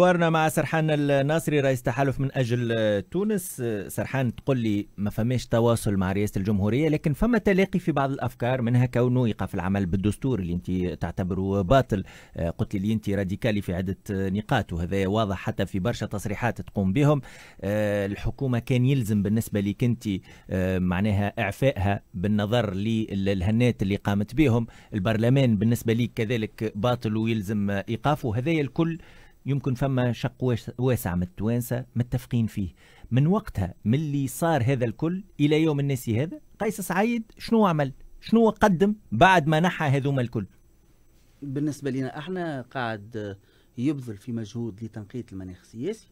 حوارنا مع سرحان الناصري رئيس تحالف من اجل آه، تونس آه، سرحان تقول لي ما فماش تواصل مع رئاسه الجمهوريه لكن فما تلاقي في بعض الافكار منها كونه يقف العمل بالدستور اللي انت تعتبره باطل آه، قلت لي اللي انت راديكالي في عده نقاط وهذا واضح حتى في برشا تصريحات تقوم بهم الحكومه كان يلزم بالنسبه لك انت معناها اعفائها بالنظر للهنات اللي قامت بهم البرلمان بالنسبه لك كذلك باطل ويلزم ايقافه هذايا الكل يمكن فما شق واسع من التوانسة متفقين فيه من وقتها من اللي صار هذا الكل إلى يوم الناس هذا قيس سعيد شنو عمل شنو قدم بعد ما نحى هذوما الكل بالنسبة لنا احنا قاعد يبذل في مجهود لتنقية المناخ السياسي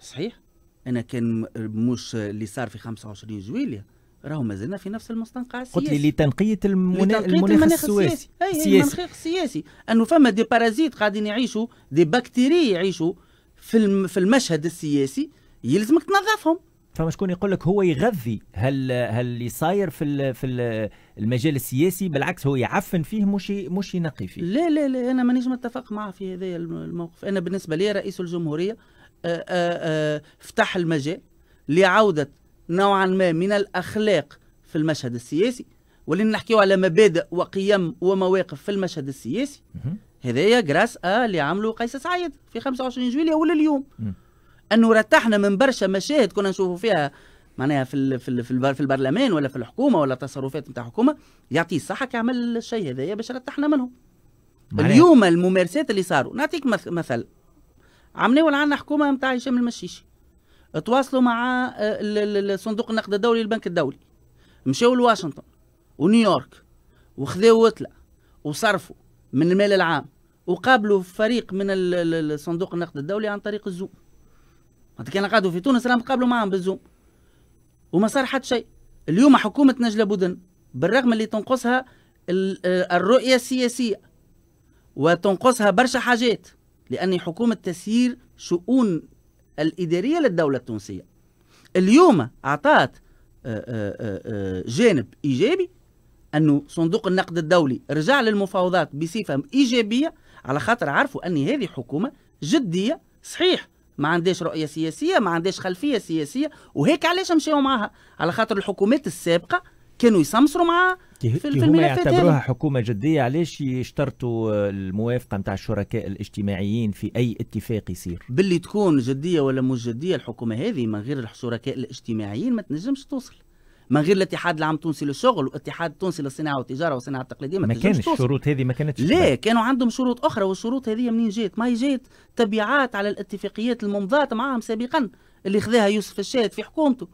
صحيح أنا كان مش اللي صار في 25 جويلية راهو مازلنا في نفس المستنقع السياسي قلت لي لتنقيه المنا... المناخ السياسي اي السياسي. المناخ السياسي انه فما دي بارازيت قاعدين يعيشوا دي بكتيري يعيشوا في في المشهد السياسي يلزمك تنظفهم فما شكون يقول لك هو يغذي هل هل اللي صاير في في المجال السياسي بالعكس هو يعفن فيه مش مش ينقي فيه لا لا لا انا مانيش متفق معه في هذا الموقف انا بالنسبه لي رئيس الجمهوريه آآ آه، آآ آه، آه، فتح المجال لعوده نوعا ما من الأخلاق في المشهد السياسي ولين نحكيو على مبادئ وقيم ومواقف في المشهد السياسي هذايا جراس آه، اللي عملوا قيس سعيد في 25 جويلية ولا اليوم انه رتحنا من برشا مشاهد كنا نشوفوا فيها معناها في في في, في البرلمان ولا في الحكومه ولا تصرفات نتاع الحكومه يعطيه الصحه كيعمل الشيء هذايا باش رتحنا منهم اليوم الممارسات اللي صاروا نعطيك مثل عملنا ولا عندنا حكومه نتاع هشام المشيشي تواصلوا مع آه، صندوق النقد الدولي البنك الدولي مشاو لواشنطن ونيويورك وخذاو وتله وصرفوا من المال العام وقابلوا فريق من صندوق النقد الدولي عن طريق الزوم وقت كان قعدوا في تونس راهم قابلوا معاهم بالزوم وما صار حتى شيء اليوم حكومة نجلة بودن بالرغم اللي تنقصها آه، الرؤية السياسية وتنقصها برشا حاجات لأن حكومة تسيير شؤون الإدارية للدولة التونسية اليوم أعطات آه، آه، آه، جانب إيجابي أنه صندوق النقد الدولي رجع للمفاوضات بصفة إيجابية على خاطر عرفوا أن هذه حكومة جدية صحيح ما عندهاش رؤية سياسية ما عندهاش خلفية سياسية وهيك علاش مشاو معها على خاطر الحكومات السابقة كانوا يسمسروا معاه في, في هذه يعتبروها يعني. حكومة جدية علاش يشترطوا آه، الموافقة نتاع الشركاء الاجتماعيين في أي اتفاق يصير؟ باللي تكون جدية ولا مش جدية الحكومة هذه من غير الشركاء الاجتماعيين ما تنجمش توصل من غير الاتحاد العام التونسي للشغل والاتحاد التونسي للصناعه والتجاره والصناعه التقليديه ما, ما كانش الشروط هذه ما كانتش لا كانوا عندهم شروط اخرى والشروط هذه منين جات؟ ما هي جات تبعات على الاتفاقيات الممضاه معاهم سابقا اللي خذاها يوسف الشاهد في حكومته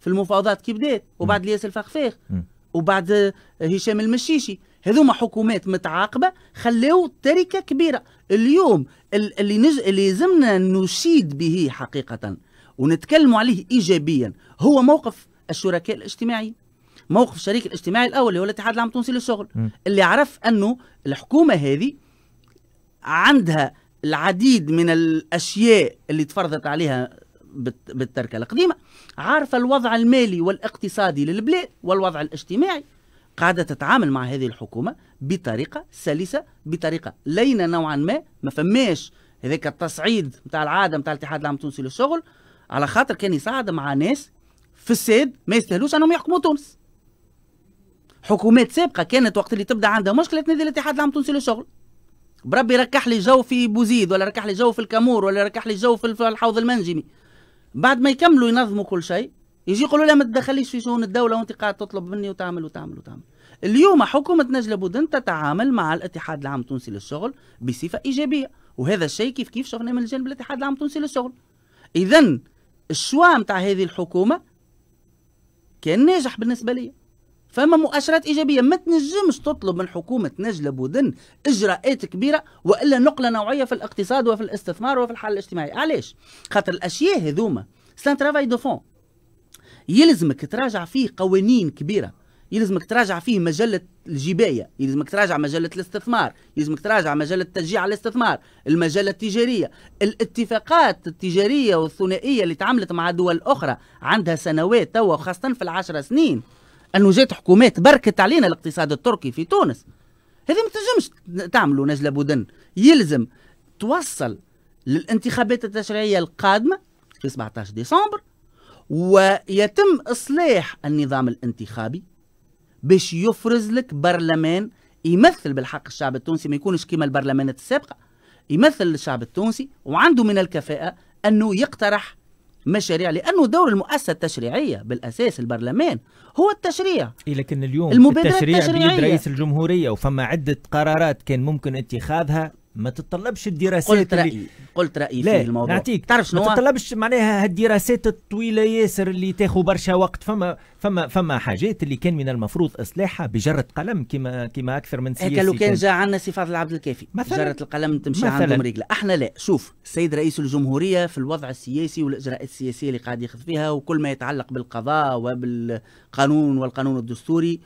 في المفاوضات كي بدات وبعد الياس الفخفاخ وبعد هشام المشيشي هذوما حكومات متعاقبه خلاو تركه كبيره اليوم اللي نج... اللي يلزمنا نشيد به حقيقه ونتكلموا عليه ايجابيا هو موقف الشركاء الاجتماعيين موقف الشريك الاجتماعي الاول اللي هو الاتحاد العام التونسي للشغل اللي عرف انه الحكومه هذه عندها العديد من الاشياء اللي تفرضت عليها بالتركه القديمه عارفه الوضع المالي والاقتصادي للبلاد والوضع الاجتماعي قاعده تتعامل مع هذه الحكومه بطريقه سلسه بطريقه لينه نوعا ما ما فماش هذاك التصعيد نتاع العاده نتاع الاتحاد العام التونسي للشغل على خاطر كان يصعد مع ناس في الساد ما يستاهلوش انهم يحكموا تونس حكومات سابقه كانت وقت اللي تبدا عندها مشكله تنادي الاتحاد العام التونسي للشغل بربي ركح لي جو في بوزيد ولا ركح لي جو في الكامور ولا ركح لي جو في الحوض المنجمي بعد ما يكملوا ينظموا كل شيء يجي يقولوا لا ما تدخليش في شؤون الدوله وانت قاعد تطلب مني وتعمل وتعمل وتعمل اليوم حكومه نجله بودن تتعامل مع الاتحاد العام التونسي للشغل بصفه ايجابيه وهذا الشيء كيف كيف شفناه من جانب الاتحاد العام التونسي للشغل اذا الشواء نتاع هذه الحكومه كان ناجح بالنسبه لي فما مؤشرات ايجابيه ما تنجمش تطلب من حكومه نجله بودن اجراءات كبيره والا نقله نوعيه في الاقتصاد وفي الاستثمار وفي الحل الاجتماعي علاش خاطر الاشياء هذوما سان ترافاي دو فون يلزمك تراجع فيه قوانين كبيره يلزمك تراجع فيه مجلة الجباية يلزمك تراجع مجلة الاستثمار يلزمك تراجع مجلة تشجيع الاستثمار المجلة التجارية الاتفاقات التجارية والثنائية اللي تعملت مع دول أخرى عندها سنوات توا وخاصة في العشر سنين انه جات حكومات بركت علينا الاقتصاد التركي في تونس هذه ما تنجمش تعملوا نجلة بودن يلزم توصل للانتخابات التشريعية القادمة في 17 ديسمبر ويتم إصلاح النظام الانتخابي باش يفرز لك برلمان يمثل بالحق الشعب التونسي ما يكونش كما البرلمانات السابقة يمثل الشعب التونسي وعنده من الكفاءة أنه يقترح مشاريع لانه دور المؤسسه التشريعيه بالاساس البرلمان هو التشريع إيه لكن اليوم التشريع التشريعيه بيد رئيس الجمهوريه وفما عده قرارات كان ممكن اتخاذها ما تتطلبش الدراسات قلت رأيي اللي... قلت رأيي في الموضوع نعطيك تعرف شنو ما تتطلبش معناها هالدراسات الطويلة ياسر اللي تاخذ برشا وقت فما فما فما حاجات اللي كان من المفروض اصلاحها بجرة قلم كما كما اكثر من سياسي هكا لو كان جا عندنا سي فاضل عبد الكافي مثلا بجرة القلم تمشي عندهم رجله احنا لا شوف السيد رئيس الجمهورية في الوضع السياسي والاجراءات السياسية اللي قاعد ياخذ فيها وكل ما يتعلق بالقضاء وبالقانون والقانون الدستوري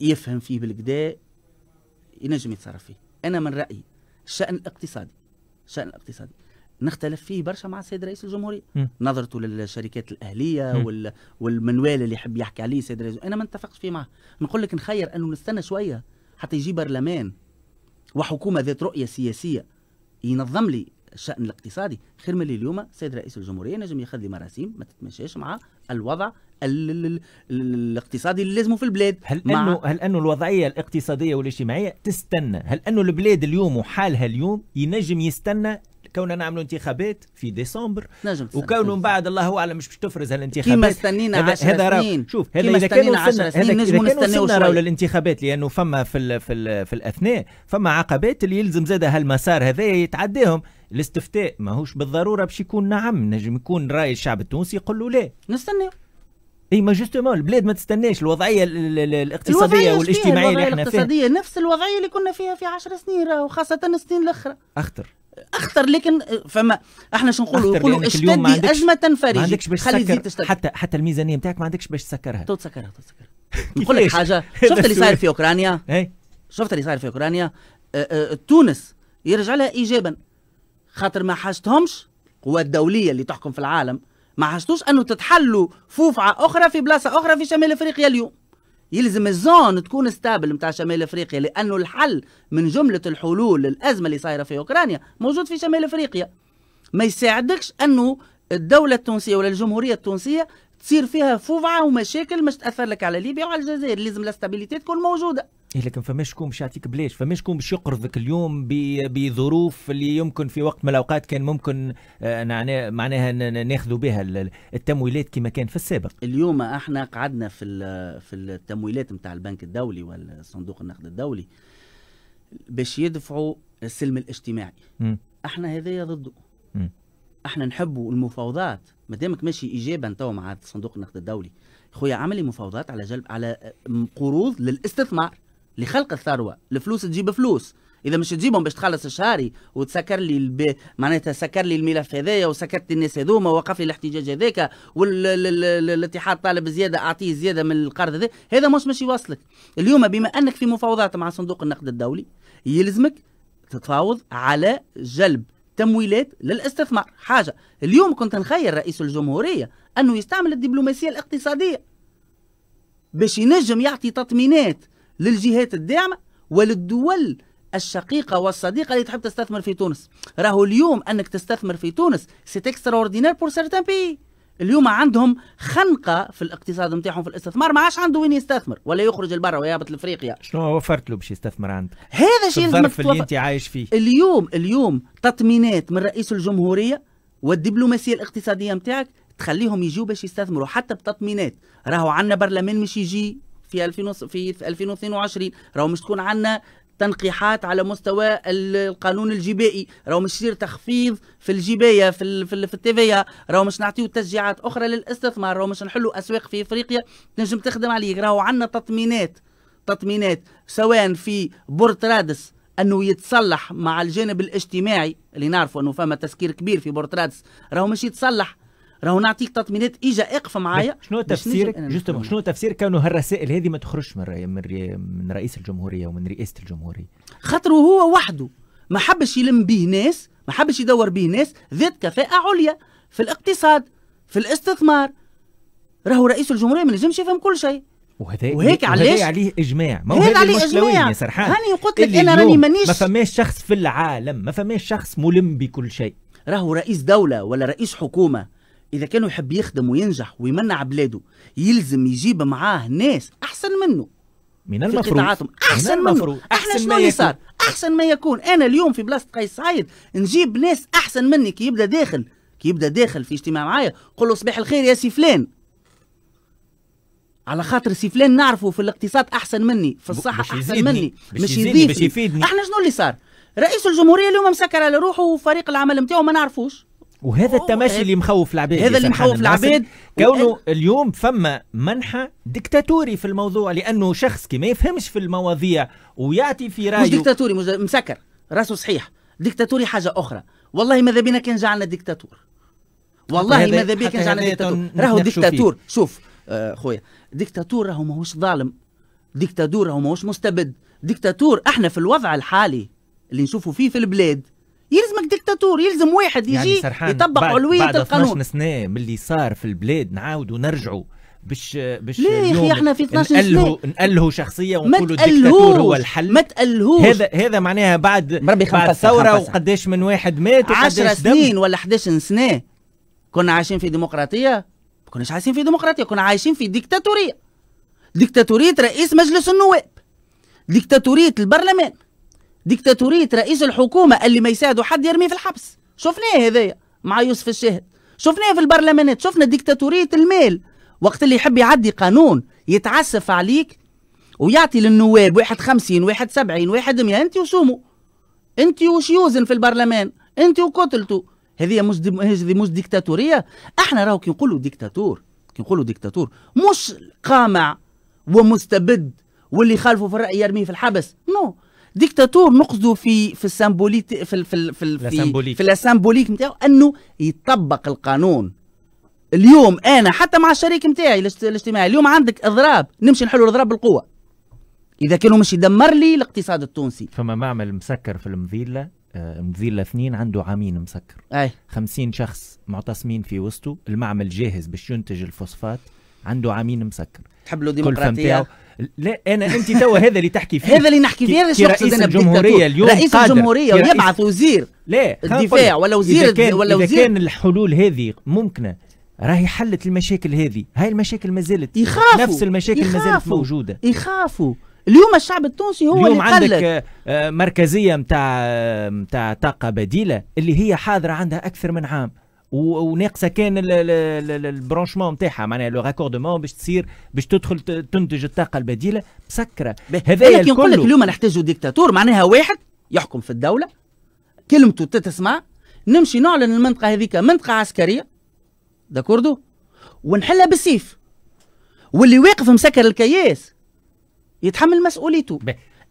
يفهم فيه بالكدا ينجم يتصرف فيه انا من رايي الشأن الاقتصادي الشأن الاقتصادي نختلف فيه برشا مع السيد رئيس الجمهوريه نظرته للشركات الاهليه وال... والمنوال اللي يحب يحكي عليه السيد رئيس انا ما نتفقش فيه معه نقول لك نخير انه نستنى شويه حتى يجي برلمان وحكومه ذات رؤيه سياسيه ينظم لي الشأن الاقتصادي خير مالي اليوم سيد رئيس الجمهورية نجم ياخذ لي مراسيم ما تتماشاش مع الوضع الاقتصادي اللي لازمه في البلاد هل انه هل انه الوضعيه الاقتصاديه والاجتماعيه تستنى هل انه البلاد اليوم وحالها اليوم ينجم يستنى كوننا نعملوا انتخابات في ديسمبر نجم وكونوا من بعد الله اعلم مش باش تفرز هالانتخابات كيما استنينا 10 هذا سنين شوف هذا اذا 10 سنين هذا نجموا نستناو شوي للانتخابات لانه فما في الـ في, الـ في الاثناء فما عقبات اللي يلزم زاد هالمسار هذا يتعداهم الاستفتاء ماهوش بالضروره باش يكون نعم نجم يكون راي الشعب التونسي يقول له لا نستناو اي ما جوستومون البلاد ما تستناش الوضعيه الاقتصاديه الوضعية والاجتماعيه اللي احنا فيها الوضعيه الاقتصاديه نفس الوضعيه اللي كنا فيها في 10 سنين وخاصه السنين الاخرى اخطر اخطر لكن فما احنا شو نقولوا نقولوا اشتدي ازمه فريجي ما عندكش باش تسكر حتى حتى الميزانيه نتاعك ما عندكش باش تسكرها تو تسكرها تو تسكرها نقول لك حاجه إيه؟ شفت اللي صاير في اوكرانيا شفت اللي صاير في اوكرانيا تونس يرجع لها ايجابا خاطر ما حاجتهمش القوى الدوليه اللي تحكم في العالم ما حاجتوش انه تتحلوا فوفعه اخرى في بلاصه اخرى في شمال افريقيا اليوم يلزم الزون تكون ستابل نتاع شمال افريقيا لانه الحل من جمله الحلول للازمه اللي صايره في اوكرانيا موجود في شمال افريقيا ما يساعدكش انه الدوله التونسيه ولا الجمهوريه التونسيه تصير فيها فوضى ومشاكل مش تاثر لك على ليبيا وعلى الجزائر لازم الاستابيليتي تكون موجوده إيه لكن فما شكون باش يعطيك بلاش فما شكون باش يقرضك اليوم بظروف اللي يمكن في وقت من الاوقات كان ممكن آه، معناها ناخذوا بها التمويلات كما كان في السابق اليوم احنا قعدنا في في التمويلات نتاع البنك الدولي والصندوق النقد الدولي باش يدفعوا السلم الاجتماعي م. احنا هذايا ضده م. احنا نحبوا المفاوضات ما دامك ماشي ايجابا تو مع صندوق النقد الدولي خويا عملي مفاوضات على جلب على قروض للاستثمار لخلق الثروه الفلوس تجيب فلوس اذا مش تجيبهم باش تخلص شهري وتسكر لي الب... معناتها سكر لي الملف هذايا وسكرت الناس هذوما ووقف لي الاحتجاج هذاك والاتحاد طالب زياده اعطيه زياده من القرض هذا هذا مش باش يوصلك اليوم بما انك في مفاوضات مع صندوق النقد الدولي يلزمك تتفاوض على جلب تمويلات للاستثمار حاجه اليوم كنت نخير رئيس الجمهوريه انه يستعمل الدبلوماسيه الاقتصاديه باش ينجم يعطي تطمينات للجهات الداعمة وللدول الشقيقة والصديقة اللي تحب تستثمر في تونس راهو اليوم أنك تستثمر في تونس سيت اكسترا اوردينير بور سيرتان بي اليوم عندهم خنقة في الاقتصاد نتاعهم في الاستثمار ما عادش عنده وين يستثمر ولا يخرج لبرا ويهبط لافريقيا شنو وفرت له باش يستثمر عندك هذا شيء الظرف اللي انت عايش فيه اليوم اليوم تطمينات من رئيس الجمهورية والدبلوماسية الاقتصادية نتاعك تخليهم يجيو باش يستثمروا حتى بتطمينات راهو عندنا برلمان مش يجي في 2000 في 2022 راهو مش تكون عندنا تنقيحات على مستوى القانون الجبائي راهو مش يصير تخفيض في الجبايه في الـ في, ال في التيفيا راهو مش نعطيو تشجيعات اخرى للاستثمار راهو مش نحلوا اسواق في افريقيا تنجم تخدم عليه راهو عندنا تطمينات تطمينات سواء في بورترادس انه يتصلح مع الجانب الاجتماعي اللي نعرفوا انه فما تسكير كبير في بورترادس راهو مش يتصلح راهو نعطيك تطمينات اجا اقف معايا شنو تفسيرك جوستومون شنو تفسير كونه هالرسائل هذه ما تخرجش من رأي من, رأي من رئيس الجمهوريه ومن رئاسه الجمهوريه خاطر هو وحده ما حبش يلم به ناس ما حبش يدور به ناس ذات كفاءه عليا في الاقتصاد في الاستثمار راهو رئيس الجمهوريه ما نجمش يفهم كل شيء وهذا وهيك علاش عليه اجماع ما هو هذا عليه اجماع يا سرحان هاني قلت لك انا راني مانيش ما فماش شخص في العالم ما فماش شخص ملم بكل شيء راهو رئيس دوله ولا رئيس حكومه اذا كانوا يحب يخدم وينجح ويمنع بلاده يلزم يجيب معاه ناس احسن منه من المفروض احسن من المفروض منه احنا شنو اللي صار احسن ما يكون انا اليوم في بلاصه قيس سعيد نجيب ناس احسن مني كي يبدا داخل كي يبدا داخل في اجتماع معايا قول له صباح الخير يا سي فلان على خاطر سي فلان نعرفه في الاقتصاد احسن مني في الصحه احسن مني مش يضيفني احنا شنو اللي صار رئيس الجمهوريه اليوم مسكر على روحه وفريق العمل نتاعو ما نعرفوش وهذا التماشي اللي مخوف العباد هذا اللي مخوف العباد كونه اليوم فما منحى ديكتاتوري في الموضوع لانه شخص كي ما يفهمش في المواضيع ويعطي في رايه مش ديكتاتوري مش مسكر راسه صحيح ديكتاتوري حاجه اخرى والله ماذا بينا كان جعلنا ديكتاتور والله ماذا بينا كان جعلنا ديكتاتور راهو ديكتاتور شوف آه خويا ديكتاتور راهو ماهوش ظالم ديكتاتور راهو ماهوش مستبد ديكتاتور احنا في الوضع الحالي اللي نشوفوا فيه في البلاد يلزمك ديكتاتور يلزم واحد يجي يعني سرحان يطبق علويه القانون بعد 12 سنه من اللي صار في البلاد نعاود ونرجعوا باش باش ليه يا اخي احنا في 12 سنه نقلهو شخصيه ونقولوا الدكتاتور هو الحل ما تقلهوش هذا هذا معناها بعد بعد ثوره وقداش من واحد مات 10 سنين ولا 11 سنه كنا عايشين في ديمقراطيه ما كناش عايشين في ديمقراطيه كنا عايشين في ديكتاتوريه ديكتاتوريه رئيس مجلس النواب ديكتاتوريه البرلمان ديكتاتورية رئيس الحكومة اللي ما يساعدوا حد يرميه في الحبس شفناه هذايا مع يوسف الشاهد شفناه في البرلمانات شفنا ديكتاتورية المال وقت اللي يحب يعدي قانون يتعسف عليك ويعطي للنواب واحد خمسين واحد سبعين واحد مية انت وسومو انت وشيوزن في البرلمان انت وكتلتو هذه مش دي هذه مش ديكتاتوريه احنا راهو كي نقولوا ديكتاتور كي نقولوا ديكتاتور مش قامع ومستبد واللي خالفه في الراي يرميه في الحبس نو ديكتاتور نقصده في في السامبوليك في في في في في, في السامبوليك نتاعو انه يطبق القانون اليوم انا حتى مع الشريك نتاعي الاجتماعي اليوم عندك اضراب نمشي نحلوا الاضراب بالقوه اذا كانوا مش يدمر لي الاقتصاد التونسي فما معمل مسكر في المذيله آه، مذيلة اثنين عنده عامين مسكر أي. 50 شخص معتصمين في وسطه المعمل جاهز باش ينتج الفوسفات عنده عامين مسكر تحب له ديمقراطيه لا انا انت توا هذا اللي تحكي فيه هذا اللي نحكي فيه هذا شو رئيس الجمهوريه اليوم رئيس الجمهوريه ويبعث وزير لا الدفاع ولا وزير إذا كان ولا وزير اذا كان الحلول هذه ممكنه راهي حلت المشاكل هذه هاي المشاكل ما زالت يخافوا نفس المشاكل ما زالت موجوده يخافوا اليوم الشعب التونسي هو اليوم اللي عندك آه، مركزيه نتاع نتاع آه، طاقه بديله اللي هي حاضره عندها اكثر من عام وناقصه كان البرونشمون نتاعها معناها لو راكوردمون باش تصير باش تدخل تنتج الطاقه البديله مسكره هذا كي نقول لك اليوم نحتاجوا ديكتاتور معناها واحد يحكم في الدوله كلمته تتسمع نمشي نعلن المنطقه هذيك منطقه عسكريه داكوردو ونحلها بالسيف واللي واقف مسكر الكياس يتحمل مسؤوليته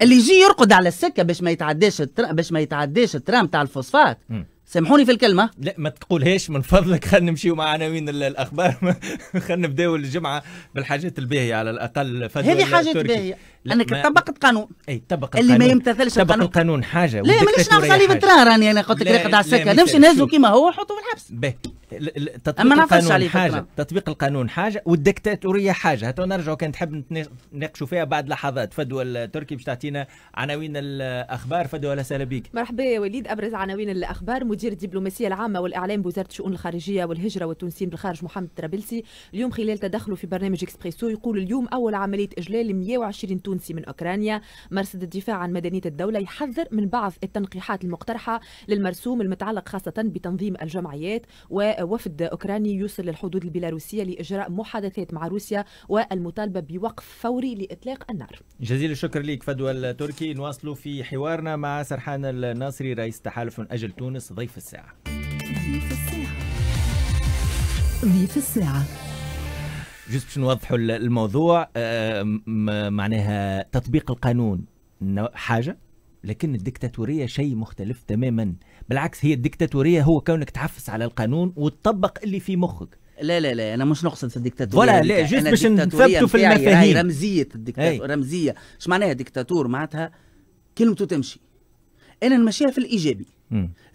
اللي يجي يرقد على السكه باش ما يتعداش التر... باش ما يتعداش الترام تاع الفوسفات م. سامحوني في الكلمة لا ما تقولهاش من فضلك خلينا نمشيو مع عناوين الأخبار خلينا نبداو الجمعة بالحاجات الباهية على الأقل هذه حاجات باهية انك طبقت قانون اي طبق اللي ما يمتثلش طبق القانون, القانون حاجه لا مانيش نعرف عليه بتراه راني انا قلت لك رقد على السكه نمشي نهزو كيما هو وحطه في الحبس باهي تطبيق القانون حاجه تطبيق القانون حاجه والدكتاتوريه حاجه هاتو نرجعوا كان تحب نناقشوا فيها بعد لحظات فدوى التركي باش تعطينا عناوين الاخبار فدوى اهلا وسهلا بيك مرحبا يا وليد ابرز عناوين الاخبار مدير الدبلوماسيه العامه والاعلام بوزاره الشؤون الخارجيه والهجره والتونسيين بالخارج محمد ترابلسي اليوم خلال تدخله في برنامج اكسبريسو يقول اليوم اول عمليه اجلال 120 التونسي من أوكرانيا مرصد الدفاع عن مدنية الدولة يحذر من بعض التنقيحات المقترحة للمرسوم المتعلق خاصة بتنظيم الجمعيات ووفد أوكراني يوصل للحدود البيلاروسية لإجراء محادثات مع روسيا والمطالبة بوقف فوري لإطلاق النار جزيل الشكر لك فدوى التركي نواصل في حوارنا مع سرحان الناصري رئيس تحالف من أجل تونس ضيف الساعة ضيف الساعة ضيف الساعة جزء باش نوضحوا الموضوع آه، معناها تطبيق القانون حاجه لكن الدكتاتوريه شيء مختلف تماما بالعكس هي الدكتاتوريه هو كونك تحفز على القانون وتطبق اللي في مخك لا لا لا انا مش نقصد في الدكتاتوريه ولا لا جست باش نثبتوا في المفاهيم رمزيه الدكتاتور رمزيه اش معناها دكتاتور معناتها كلمته تمشي انا نمشيها في الايجابي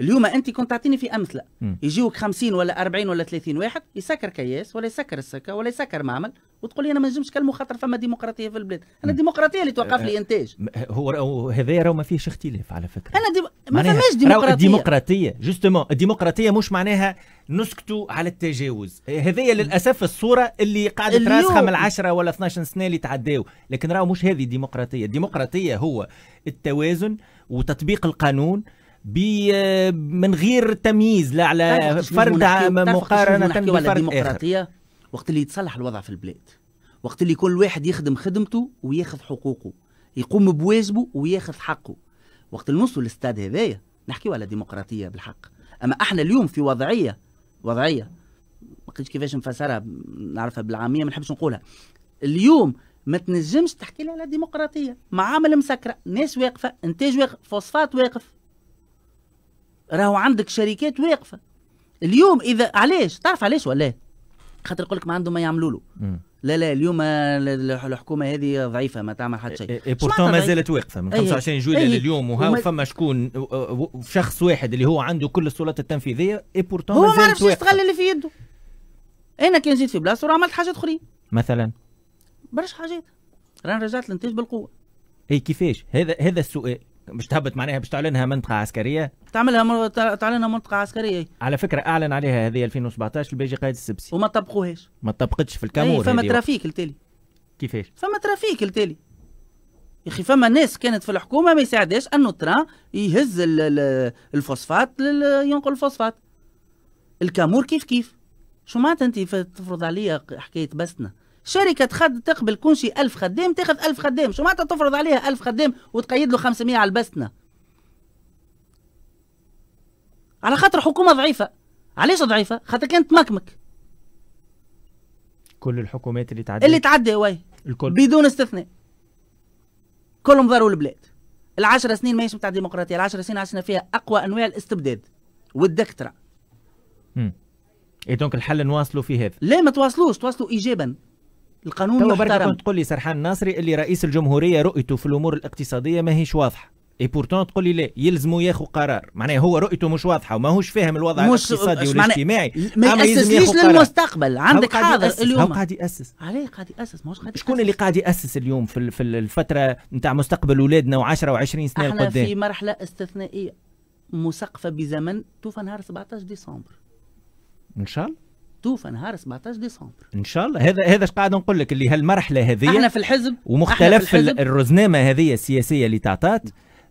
اليوم انت كنت تعطيني في امثله يجيوك 50 ولا 40 ولا 30 واحد يسكر كياس ولا يسكر السكه ولا يسكر معمل وتقول لي انا ما نجمش كلمه خاطر فما ديمقراطيه في البلاد انا الديمقراطيه اللي توقف لي أه، أه، انتاج هو هذا راه ما فيهش اختلاف على فكره انا دي... ما فماش ديمقراطيه الديمقراطيه جوستومون الديمقراطيه مش معناها نسكتوا على التجاوز هذه للاسف الصوره اللي قاعده راسخه من 10 ولا 12 سنه اللي تعداو لكن راه مش هذه الديمقراطيه الديمقراطيه هو التوازن وتطبيق القانون من غير تمييز لا على فرد مقارنه بفرد الديمقراطيه آخر. وقت اللي يتصلح الوضع في البلاد وقت اللي كل واحد يخدم خدمته وياخذ حقوقه يقوم بواجبه وياخذ حقه وقت اللي نوصلوا للستاد هذايا نحكيو على ديمقراطيه بالحق اما احنا اليوم في وضعيه وضعيه ما قلتش كيفاش نفسرها نعرفها بالعاميه ما نحبش نقولها اليوم ما تنجمش تحكي لي على ديمقراطيه معامل مسكره ناس واقفه انتاج واقف فوسفات واقف راهو عندك شركات واقفه اليوم اذا علاش تعرف علاش ولا خاطر يقول لك ما عندهم ما يعملوا له لا لا اليوم الحكومه هذه ضعيفه ما تعمل حتى شيء اي إيه، بورتو ما زالت واقفه من 25 إيه. جويليه لليوم وهاو فما شكون شخص واحد اللي هو عنده كل السلطات التنفيذيه اي واقفة هو ما عرفش يستغل اللي في يده انا كي نزيد في بلاصته وعملت حاجات اخرين مثلا برشا حاجات رانا رجعت الانتاج بالقوه اي كيفاش هذا هذا السؤال مش تهبط معناها باش تعلنها منطقه عسكريه تعملها مر... تعلنها منطقه عسكريه على فكره اعلن عليها هذه 2017 الباجي قائد السبسي وما طبقوهاش ما طبقتش في الكامور إيه، فما ترافيك التالي كيفاش فما ترافيك التالي يا اخي فما ناس كانت في الحكومه ما يساعدهاش انه ترى يهز الفوسفات ينقل الفوسفات الكامور كيف كيف شو معناتها انت تفرض عليا حكايه بسنا شركة خد تقبل كونشي ألف خدام تاخذ ألف خدام شو معناتها تفرض عليها ألف خدام وتقيد له 500 على البسنة على خاطر حكومة ضعيفة علاش ضعيفة خاطر كانت مكمك كل الحكومات اللي تعدي اللي تعدي وي الكل بدون استثناء كلهم ضروا البلاد العشر سنين ماهيش بتاع ديمقراطيه العشر سنين عشنا فيها اقوى انواع الاستبداد والدكتره امم اي دونك الحل نواصلوا في هذا لا ما تواصلوش تواصلوا ايجابا القانون تو محترم كنت تقول لي سرحان الناصري اللي رئيس الجمهوريه رؤيته في الامور الاقتصاديه ماهيش واضحه اي بورتون تقول لي لا يلزموا ياخذوا قرار معناها هو رؤيته مش واضحه وماهوش فاهم الوضع مش الاقتصادي والاجتماعي ما ياسسليش للمستقبل عندك حاضر اليوم هو قاعد ياسس عليه قاعد ياسس ماهوش قاعد شكون اللي قاعد ياسس اليوم في في الفتره نتاع مستقبل اولادنا و10 و20 سنه احنا القدام. في مرحله استثنائيه مسقفه بزمن توفى نهار 17 ديسمبر ان شاء الله مخطوف نهار 17 ديسمبر ان شاء الله هذا هذا قاعد نقول لك اللي هالمرحله هذه احنا في الحزب ومختلف في الحزب. الرزنامه هذه السياسيه اللي تعطات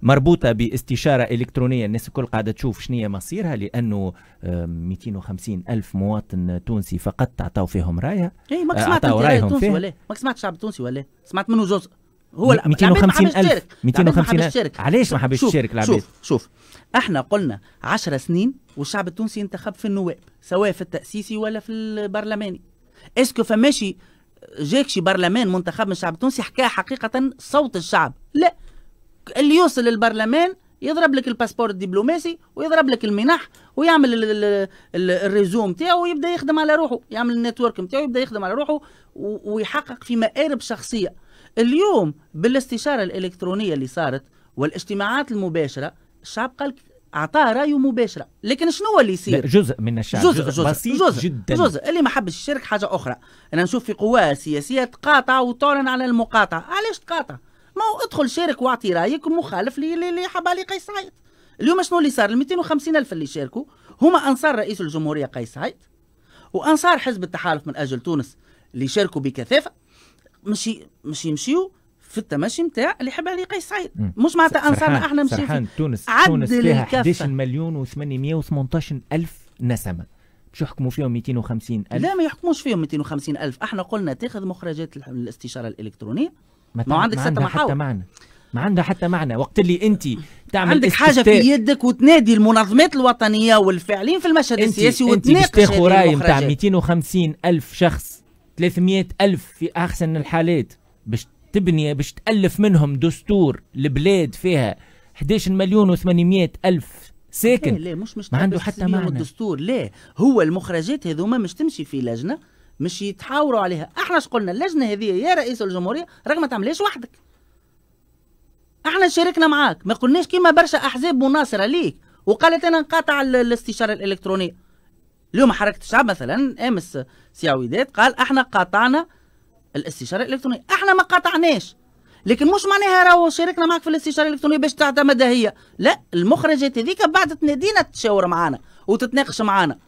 مربوطه باستشاره الكترونيه الناس الكل قاعده تشوف شنو مصيرها لانه 250 الف مواطن تونسي فقط تعطاو فيهم رايه اي آه، إيه؟ ما سمعت راي تونسي ولا ما سمعت الشعب التونسي ولا سمعت منه جزء هو 250000 250 علاش ما حبش يشارك العباد شوف شوف احنا قلنا 10 سنين والشعب التونسي انتخب في النواب سواء في التاسيسي ولا في البرلماني اسكو فماشي جاك شي برلمان منتخب من الشعب التونسي حكى حقيقه صوت الشعب لا اللي يوصل للبرلمان يضرب لك الباسبور الدبلوماسي ويضرب لك المنح ويعمل الريزوم نتاعو ويبدا يخدم على روحه يعمل النتورك نتاعو يبدا يخدم على روحه ويحقق في مآرب شخصيه اليوم بالاستشارة الإلكترونية اللي صارت والاجتماعات المباشرة الشعب قال اعطاه رايه مباشره لكن شنو اللي يصير جزء من الشعب جزء, جزء, جزء بسيط جزء جدا جزء اللي ما حبش الشرك حاجه اخرى انا نشوف في قواه سياسيه تقاطع وتعلن على المقاطعه علاش تقاطع ما هو ادخل شارك واعطي رايك مخالف اللي حب عليه قيس سعيد اليوم شنو اللي صار ال 250 الف اللي شاركوا هما انصار رئيس الجمهوريه قيس سعيد وانصار حزب التحالف من اجل تونس اللي شاركوا بكثافه مشي مش يمشيو في التمشي نتاع اللي علي قيس سعيد مش معناتها انصار احنا مشيو سرحان تونس تونس فيها 11 مليون و818 الف نسمه باش يحكموا فيهم 250 الف لا ما يحكموش فيهم 250 الف احنا قلنا تاخذ مخرجات الاستشاره الالكترونيه ما, ما عندك ما عندها حتى معنى ما عندها حتى معنى وقت اللي انت تعمل عندك حاجه في يدك وتنادي المنظمات الوطنيه والفاعلين في المشهد السياسي وتناقش انت باش تاخذ راي نتاع 250 الف شخص 300 ألف في أحسن الحالات باش تبني باش تألف منهم دستور لبلاد فيها 11 مليون و800 ألف ساكن لا, مش مش ما عنده حتى معنى الدستور لا هو المخرجات هذوما مش تمشي في لجنة مش يتحاوروا عليها احنا قلنا اللجنة هذه يا رئيس الجمهورية رغم ما تعمليش وحدك احنا شاركنا معاك ما قلناش كيما برشا احزاب مناصرة ليك وقالت انا نقاطع الاستشارة الالكترونية اليوم حركه الشعب مثلا امس سياويدات قال احنا قاطعنا الاستشاره الالكترونيه احنا ما قاطعناش لكن مش معناها راهو شاركنا معك في الاستشاره الالكترونيه باش تعتمدها هي لا المخرجات هذيك بعد تنادينا تشاور معانا وتتناقش معانا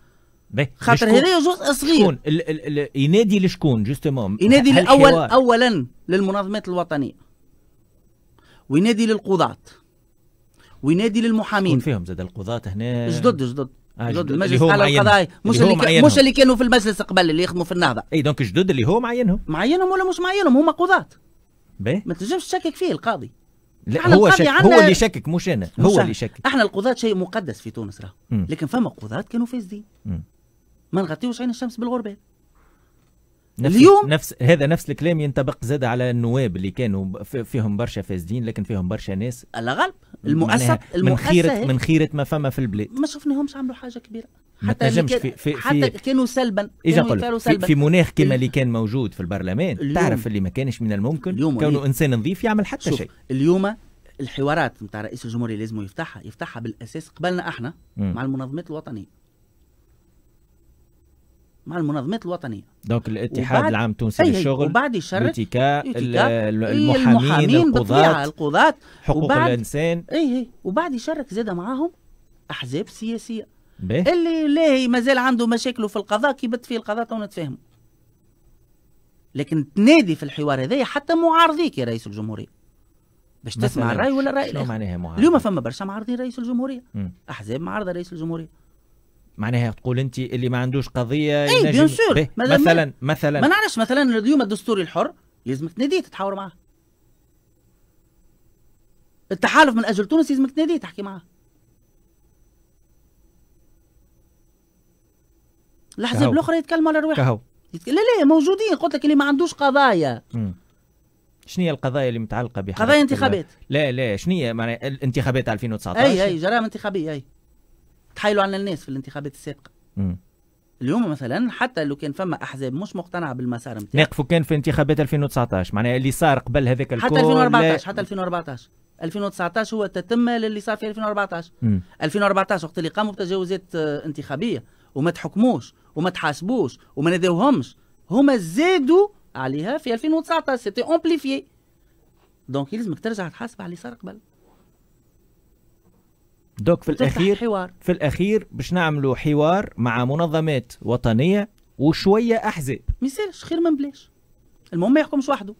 خاطر هذايا جزء صغير شكون ال ال ينادي لشكون جوستومون ينادي الاول اولا للمنظمات الوطنيه وينادي للقضاة وينادي للمحامين فيهم زاد القضاة هنا جدد جدد ضد آه، المجلس على القضايا مش اللي, اللي مش اللي كانوا في المجلس قبل اللي يخدموا في النهضه اي دونك جدد اللي هو معينهم معينهم ولا مش معينهم هما قضاة ما تنجمش تشكك فيه القاضي لا هو شك هو اللي شكك مش انا هو اللي شكك احنا القضاة شيء مقدس في تونس راه لكن فما قضاة كانوا فاسدين ما نغطيوش عين الشمس بالغربال نفس اليوم نفس هذا نفس الكلام ينطبق زاد على النواب اللي كانوا فيهم برشا فاسدين لكن فيهم برشا ناس على غالب المؤسسه من خيره من خيره ما فما في البلاد ما شفناهمش عملوا حاجه كبيره ما حتى تنجمش في, في حتى كانوا سلبا كانوا في, في مناخ كما اللي كان موجود في البرلمان تعرف اللي ما كانش من الممكن كونه انسان نظيف يعمل حتى شيء اليوم الحوارات نتاع رئيس الجمهوريه لازم يفتحها يفتحها بالاساس قبلنا احنا مع المنظمات الوطنيه مع المنظمات الوطنيه دونك الاتحاد العام التونسي للشغل وبعد يشرك يوتيكا المحامين, القضاة القضاة حقوق وبعد الانسان اي اي وبعد يشرك زاد معاهم احزاب سياسيه بيه؟ اللي لا مازال عنده مشاكله في القضاء كي فيه القضاء تو نتفاهموا لكن تنادي في الحوار هذايا حتى معارضيك يا رئيس الجمهوريه باش تسمع الراي ولا الراي شنو معناها معارض؟ اليوم فما برشا معارضين رئيس الجمهوريه م. احزاب معارضه رئيس الجمهوريه معناها تقول انت اللي ما عندوش قضيه اي بيان سور إيه، مثلا مثلا ما نعرفش مثلا اليوم الدستوري الحر لازمك تناديه تتحاور معاه التحالف من اجل تونس لازمك تناديه تحكي معاه الاحزاب الاخرى يتكلموا على رواحها يتك... لا لا موجودين قلت لك اللي ما عندوش قضايا م. شنو هي القضايا اللي متعلقه بها قضايا انتخابات لا لا شنو هي معناها الانتخابات 2019 اي اي جرائم انتخابيه اي تحايلوا على الناس في الانتخابات السابقه اليوم مثلا حتى لو كان فما احزاب مش مقتنعه بالمسار نتاعها ناقفوا كان في انتخابات 2019 معناها اللي صار قبل هذاك الكل حتى 2014 حتى 2014 2019 هو تتمه للي صار في 2014 م. 2014 وقت اللي قاموا بتجاوزات آه، انتخابيه وما تحكموش وما تحاسبوش وما نداوهمش هما زادوا عليها في 2019 سيتي امبليفيي دونك يلزمك ترجع تحاسب على اللي صار قبل دوك في الاخير حوار. في الاخير باش نعملوا حوار مع منظمات وطنيه وشويه احزاب ما خير من بلاش المهم ما يحكمش وحده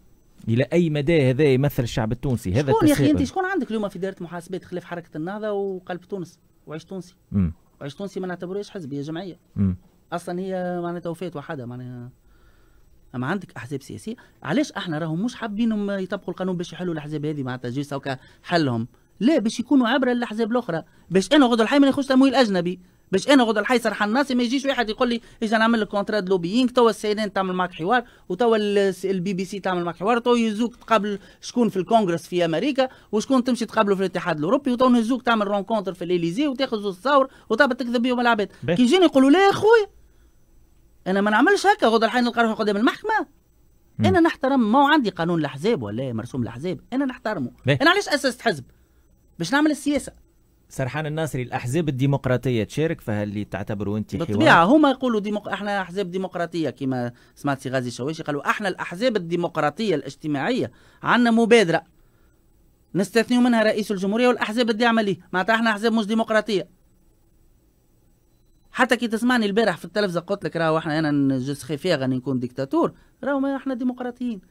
الى اي مدى هذا يمثل الشعب التونسي هذا شكون يا اخي انت شكون عندك اليوم في دائره محاسبات خلاف حركه النهضه وقلب تونس وعيش تونسي م. وعيش تونسي ما نعتبروهاش حزب هي جمعيه م. اصلا هي معناتها وفات وحدها معناها اما عندك احزاب سياسيه علاش احنا راهم مش حابينهم يطبقوا القانون باش يحلوا الاحزاب هذه معناتها جيسا وكا حلهم لا باش يكونوا عبره للاحزاب الاخرى باش انا غدر الحي ما ناخذش تمويل اجنبي باش انا غدر الحي سرح الناس ما يجيش واحد يقول لي اجي نعمل لك كونترا لوبيينغ توا السيدان تعمل معك حوار وتوا البي بي سي تعمل معك حوار توا يهزوك تقابل شكون في الكونغرس في امريكا وشكون تمشي تقابله في الاتحاد الاوروبي وتوا يهزوك تعمل رونكونتر في الاليزي وتاخذ زوز تصاور وتبدا تكذب بهم العباد كي يجيني يقولوا لا يا خويا انا ما نعملش هكا غدر الحي نلقى روحي قدام المحكمه انا نحترم ما هو عندي قانون الاحزاب ولا مرسوم الاحزاب انا نحترمه انا علاش اسست حزب باش نعمل السياسه سرحان الناصري الاحزاب الديمقراطيه تشارك فهل تعتبروا انت حوار؟ بالطبيعه هما يقولوا ديمق... احنا احزاب ديمقراطيه كما سمعت سي غازي شويش قالوا احنا الاحزاب الديمقراطيه الاجتماعيه عندنا مبادره نستثني منها رئيس الجمهوريه والاحزاب ليه معناتها احنا احزاب مش ديمقراطيه حتى كي تسمعني البارح في التلفزه قلت لك راهو احنا انا جسخي فيها غادي نكون ديكتاتور راهو احنا ديمقراطيين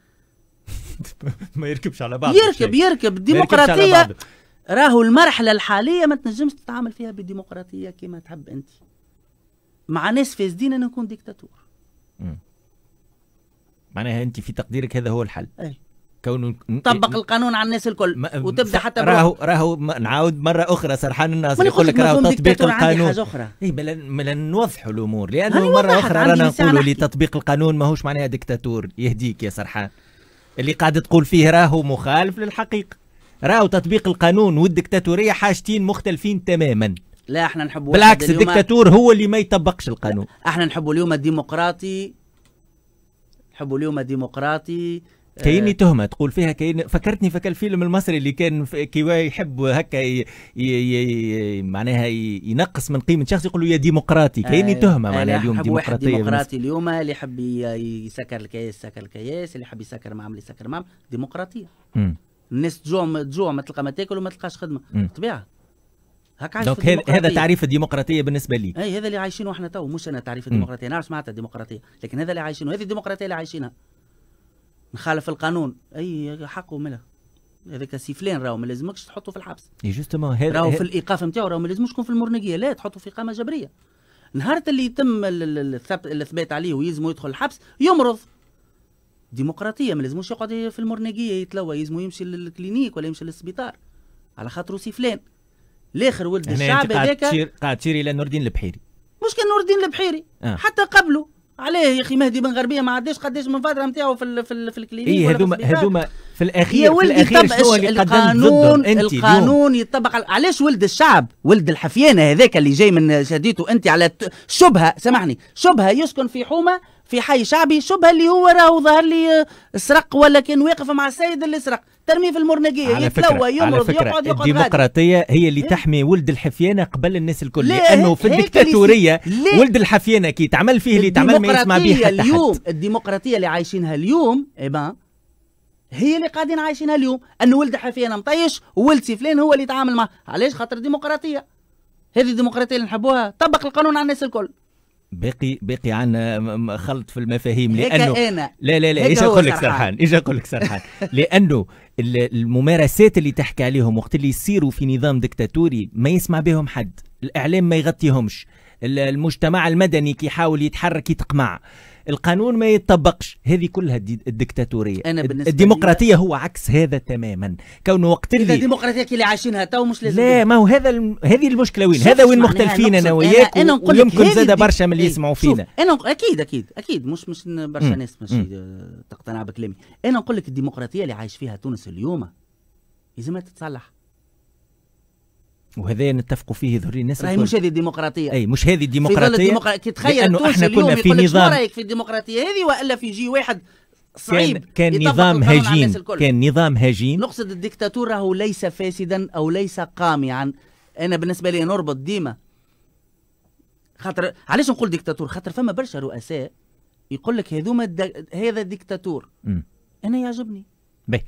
ما يركبش على بعض يركب يركب الديمقراطيه راهو المرحله الحاليه ما تنجمش تتعامل فيها بديمقراطيه كما تحب انت مع ناس فاسدين انا نكون ديكتاتور معناها انت في تقديرك هذا هو الحل أي. كون طبق القانون على الناس الكل ما... وتبدا حتى راهو راهو نعاود مره اخرى سرحان الناس يقول لك راهو تطبيق القانون حاجه اخرى اي بلا نوضحوا الامور لانه مره اخرى رانا نقولوا اللي تطبيق القانون ماهوش معناها ديكتاتور يهديك يا سرحان اللي قاعد تقول فيه راهو مخالف للحقيقه راهو تطبيق القانون والديكتاتوريه حاجتين مختلفين تماما لا احنا نحبوا بالعكس الدكتاتور هو اللي ما يطبقش القانون احنا نحبوا اليوم الديمقراطي نحبوا اليوم الديمقراطي كاين آه. تهمه تقول فيها كاين فكرتني فك الفيلم المصري اللي كان كي يحب هكا ي... ي... ي... معناها ينقص من قيمه شخص يقول له يا ديمقراطي آه، كاين تهمه آه، معناها اليوم ديمقراطيه ديمقراطي اليوم اللي يحب يسكر الكياس سكر الكياس اللي يحب يسكر معامل يسكر معامل ديمقراطيه الناس تجوع تجوع ما تلقى ما تاكل وما تلقاش خدمه طبيعه هكا دونك هذا تعريف الديمقراطيه بالنسبه لي اي هذا اللي عايشينه احنا تو مش انا تعريف الديمقراطيه نعرف معناتها الديمقراطيه لكن هذا اللي عايشينه هذه الديمقراطيه اللي عايشينها نخالف القانون اي حقه ملا هذاك سي فلان راهو ما لازمكش تحطه في الحبس اي جوستومون هذا راهو في الايقاف نتاعو راهو ما لازمش يكون في المرنقيه لا تحطه في اقامه جبريه نهار اللي يتم الثبات عليه ويلزمه يدخل الحبس يمرض ديمقراطيه ما لازموش يقعد في المرناقيه يتلوى يزمو يمشي للكلينيك ولا يمشي للسبيطار على خاطر سي فلان الاخر ولد الشعب هذاك قاعد, قاعد تشير الى نور الدين البحيري مش كان نور الدين البحيري آه. حتى قبله عليه يا اخي مهدي بن غربيه ما عداش قداش من فتره نتاعو في الـ في, الـ في الكلينيك إيه هذوما هذوما في الاخير يا ولدي يطبق القانون القانون يطبق علاش ولد الشعب ولد الحفيانه هذاك اللي جاي من شديته انت على شبهه سامحني شبهه يسكن في حومه في حي شعبي شبه اللي هو راه ظهر لي سرق ولا كان واقف مع السيد اللي سرق ترمي في المرنقيه يتلوى يمرض فكرة يقعد يقعد الديمقراطيه هي اللي إيه؟ تحمي ولد الحفيانه قبل الناس الكل لانه في الديكتاتوريه ولد الحفيانه كي تعمل فيه اللي تعمل ما يسمع به حتى اليوم حد. الديمقراطيه اللي عايشينها اليوم ايبان هي اللي قاعدين عايشينها اليوم انه ولد حفيانه مطيش وولد فلان هو اللي يتعامل معه علاش خاطر ديمقراطيه هذه الديمقراطيه اللي نحبوها طبق القانون على الناس الكل باقي باقي عنا خلط في المفاهيم لانه أنا. لا لا لا ايش اقول لك سرحان ايش اقول لك سرحان لانه الممارسات اللي تحكي عليهم وقت اللي يصيروا في نظام دكتاتوري ما يسمع بهم حد الاعلام ما يغطيهمش المجتمع المدني كيحاول يتحرك يتقمع القانون ما يتطبقش هذه كلها الدكتاتوريه أنا بالنسبة الديمقراطيه هو عكس هذا تماما كونه وقت اللي اذا الديمقراطيه كي اللي عايشينها تو مش لازم لا ما هو هذا الم... هذه المشكله وين هذا وين مختلفين انا وياك أنا و... ويمكن زاد برشا من اللي ايه. يسمعوا فينا انا اكيد اكيد اكيد مش مش برشا ناس ماشي تقتنع بكلامي انا نقول لك الديمقراطيه اللي عايش فيها تونس اليوم لازمها تتصلح وهذا نتفقوا فيه ذري الناس راهي مش هذه الديمقراطيه اي مش هذه الديمقراطيه الديمقرا... كي تخيل لانه احنا كنا في نظام رايك في الديمقراطيه هذه والا في جي واحد صعيب كان, كان نظام هجين كان نظام هجين نقصد الديكتاتور راهو ليس فاسدا او ليس قامعا انا بالنسبه لي نربط ديما خاطر علاش نقول ديكتاتور خاطر فما برشا رؤساء يقول لك هذوما هذا ديكتاتور انا يعجبني باهي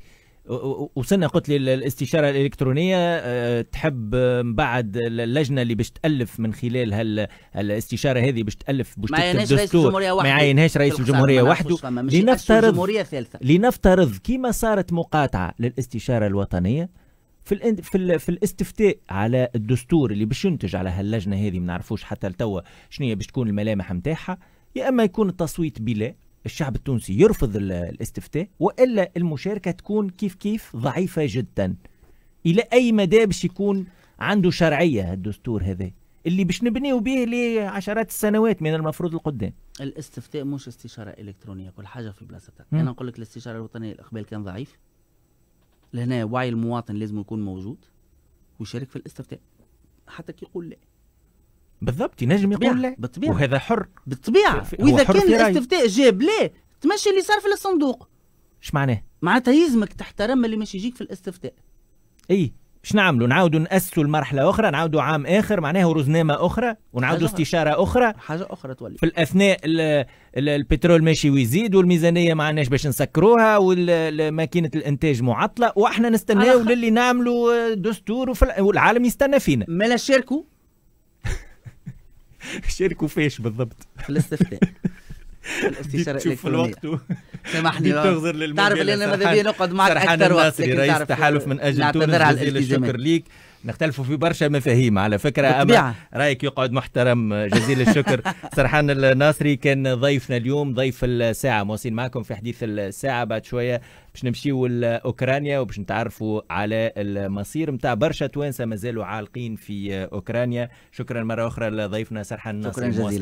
وصلنا قلت لي الاستشاره الالكترونيه آه، تحب بعد اللجنه اللي باش تالف من خلال هال الاستشاره هذه باش تالف باش تكتب دستور ما يعينهاش رئيس الجمهوريه وحده لنفترض لنفترض كيما صارت مقاطعه للاستشاره الوطنيه في في في الاستفتاء على الدستور اللي باش ينتج على هاللجنه هذه ما نعرفوش حتى لتوا شنو هي باش تكون الملامح نتاعها يا اما يكون التصويت بلا الشعب التونسي يرفض الاستفتاء والا المشاركه تكون كيف كيف ضعيفه جدا الى اي مدى باش يكون عنده شرعيه الدستور هذا اللي باش نبنيو به لعشرات السنوات من المفروض القدام الاستفتاء مش استشاره الكترونيه كل حاجه في بلاصتها انا نقول لك الاستشاره الوطنيه الاقبال كان ضعيف لهنا وعي المواطن لازم يكون موجود ويشارك في الاستفتاء حتى كي يقول لا بالضبط ينجم يقول لا بالطبيعة. وهذا حر بالطبيعة وإذا كان الاستفتاء جاب لا تمشي اللي صار في الصندوق اش معناه؟ معناتها يلزمك تحترم اللي مش يجيك في الاستفتاء اي باش نعملوا نعاودوا نأسسوا المرحلة أخرى نعاودوا عام آخر معناها روزنامة أخرى ونعاودوا استشارة أخرى حاجة أخرى تولي في الأثناء البترول ماشي ويزيد والميزانية ما عندناش باش نسكروها وماكينة الإنتاج معطلة وإحنا نستناو للي نعملوا دستور والعالم يستنى فينا مالا شاركوا شاركوا فيش بالضبط في الاستفتاء الاستشاره الالكترونيه تشوف الوقت سامحني تعرف اللي انا ماذا بيا نقعد معك اكثر وقت رئيس تحالف من اجل تونس جزيل الشكر ليك نختلفوا في برشا مفاهيم على فكره اما رايك يقعد محترم جزيل الشكر سرحان الناصري كان ضيفنا اليوم ضيف الساعه مواصلين معكم في حديث الساعه بعد شويه باش نمشيو لاوكرانيا وباش نتعرفوا على المصير نتاع برشا توانسه مازالوا عالقين في اوكرانيا شكرا مره اخرى لضيفنا سرحان الناصري شكرا جزيلا